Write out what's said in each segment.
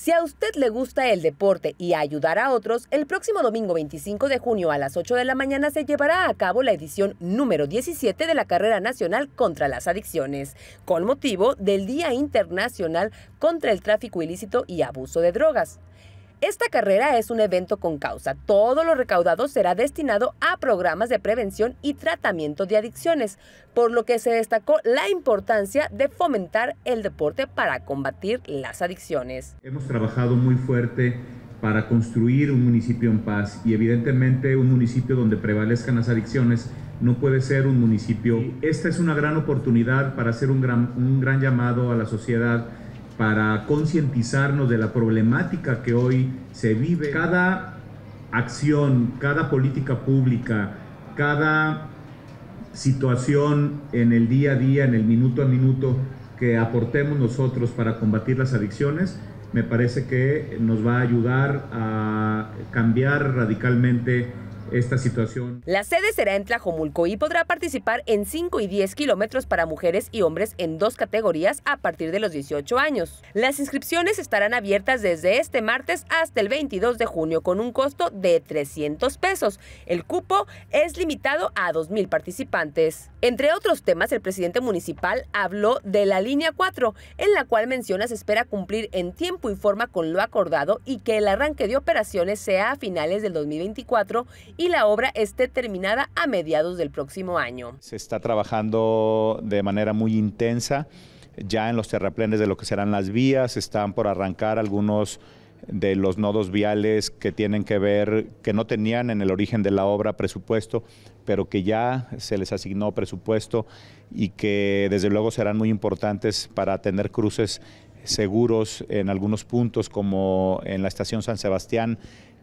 Si a usted le gusta el deporte y ayudar a otros, el próximo domingo 25 de junio a las 8 de la mañana se llevará a cabo la edición número 17 de la carrera nacional contra las adicciones, con motivo del Día Internacional contra el Tráfico Ilícito y Abuso de Drogas. Esta carrera es un evento con causa. Todo lo recaudado será destinado a programas de prevención y tratamiento de adicciones, por lo que se destacó la importancia de fomentar el deporte para combatir las adicciones. Hemos trabajado muy fuerte para construir un municipio en paz y evidentemente un municipio donde prevalezcan las adicciones no puede ser un municipio. Esta es una gran oportunidad para hacer un gran, un gran llamado a la sociedad para concientizarnos de la problemática que hoy se vive. Cada acción, cada política pública, cada situación en el día a día, en el minuto a minuto que aportemos nosotros para combatir las adicciones, me parece que nos va a ayudar a cambiar radicalmente esta situación. La sede será en Tlajomulco y podrá participar en 5 y 10 kilómetros para mujeres y hombres en dos categorías a partir de los 18 años. Las inscripciones estarán abiertas desde este martes hasta el 22 de junio con un costo de 300 pesos. El cupo es limitado a 2.000 participantes. Entre otros temas, el presidente municipal habló de la línea 4, en la cual menciona se espera cumplir en tiempo y forma con lo acordado y que el arranque de operaciones sea a finales del 2024 y la obra esté terminada a mediados del próximo año. Se está trabajando de manera muy intensa ya en los terraplenes de lo que serán las vías, están por arrancar algunos de los nodos viales que tienen que ver, que no tenían en el origen de la obra presupuesto, pero que ya se les asignó presupuesto y que desde luego serán muy importantes para tener cruces seguros en algunos puntos como en la estación San Sebastián,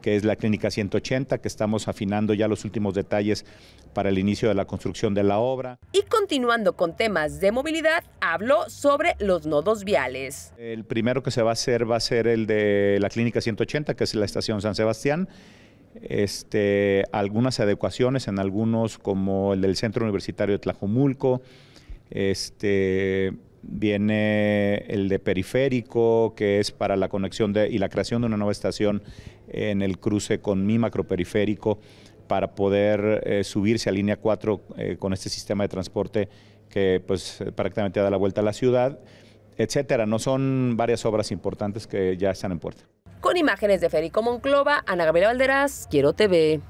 que es la Clínica 180, que estamos afinando ya los últimos detalles para el inicio de la construcción de la obra. Y continuando con temas de movilidad, habló sobre los nodos viales. El primero que se va a hacer va a ser el de la Clínica 180, que es la estación San Sebastián. Este, algunas adecuaciones en algunos como el del Centro Universitario de Tlajomulco, este, viene el de periférico, que es para la conexión de, y la creación de una nueva estación en el cruce con mi macroperiférico para poder eh, subirse a línea 4 eh, con este sistema de transporte que pues prácticamente da la vuelta a la ciudad, etcétera. No son varias obras importantes que ya están en puerta. Con imágenes de Federico Monclova, Ana Gabriela Valderas, Quiero TV.